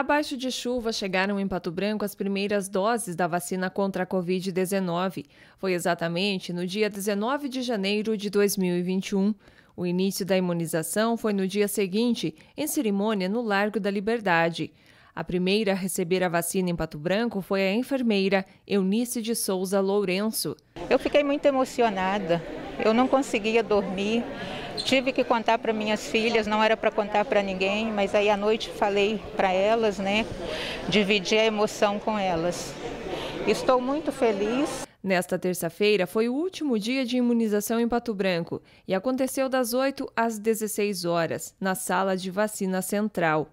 Abaixo de chuva chegaram em Pato Branco as primeiras doses da vacina contra a Covid-19. Foi exatamente no dia 19 de janeiro de 2021. O início da imunização foi no dia seguinte, em cerimônia no Largo da Liberdade. A primeira a receber a vacina em Pato Branco foi a enfermeira Eunice de Souza Lourenço. Eu fiquei muito emocionada eu não conseguia dormir. Tive que contar para minhas filhas, não era para contar para ninguém, mas aí à noite falei para elas, né? Dividi a emoção com elas. Estou muito feliz. Nesta terça-feira foi o último dia de imunização em Pato Branco e aconteceu das 8 às 16 horas, na sala de vacina central.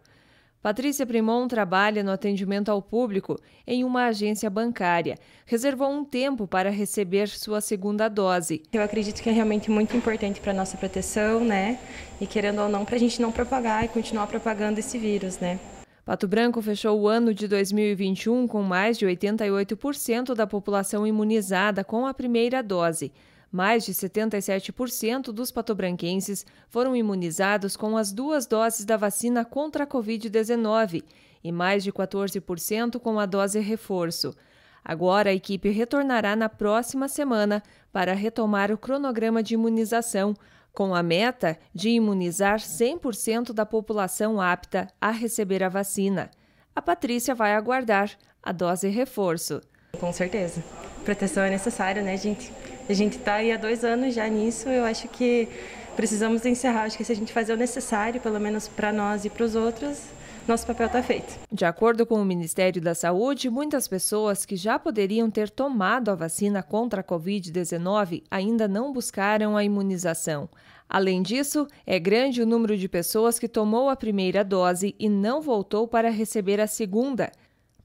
Patrícia Primon trabalha no atendimento ao público em uma agência bancária. Reservou um tempo para receber sua segunda dose. Eu acredito que é realmente muito importante para a nossa proteção, né? E querendo ou não, para a gente não propagar e continuar propagando esse vírus, né? Pato Branco fechou o ano de 2021 com mais de 88% da população imunizada com a primeira dose. Mais de 77% dos patobranquenses foram imunizados com as duas doses da vacina contra a Covid-19 e mais de 14% com a dose reforço. Agora, a equipe retornará na próxima semana para retomar o cronograma de imunização, com a meta de imunizar 100% da população apta a receber a vacina. A Patrícia vai aguardar a dose reforço. Com certeza proteção é necessária, né, gente? A gente está aí há dois anos já nisso, eu acho que precisamos encerrar. Acho que se a gente fazer o necessário, pelo menos para nós e para os outros, nosso papel está feito. De acordo com o Ministério da Saúde, muitas pessoas que já poderiam ter tomado a vacina contra a Covid-19 ainda não buscaram a imunização. Além disso, é grande o número de pessoas que tomou a primeira dose e não voltou para receber a segunda.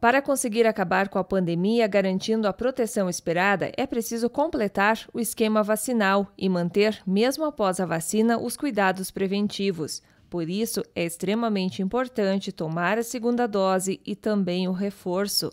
Para conseguir acabar com a pandemia garantindo a proteção esperada, é preciso completar o esquema vacinal e manter, mesmo após a vacina, os cuidados preventivos. Por isso, é extremamente importante tomar a segunda dose e também o reforço.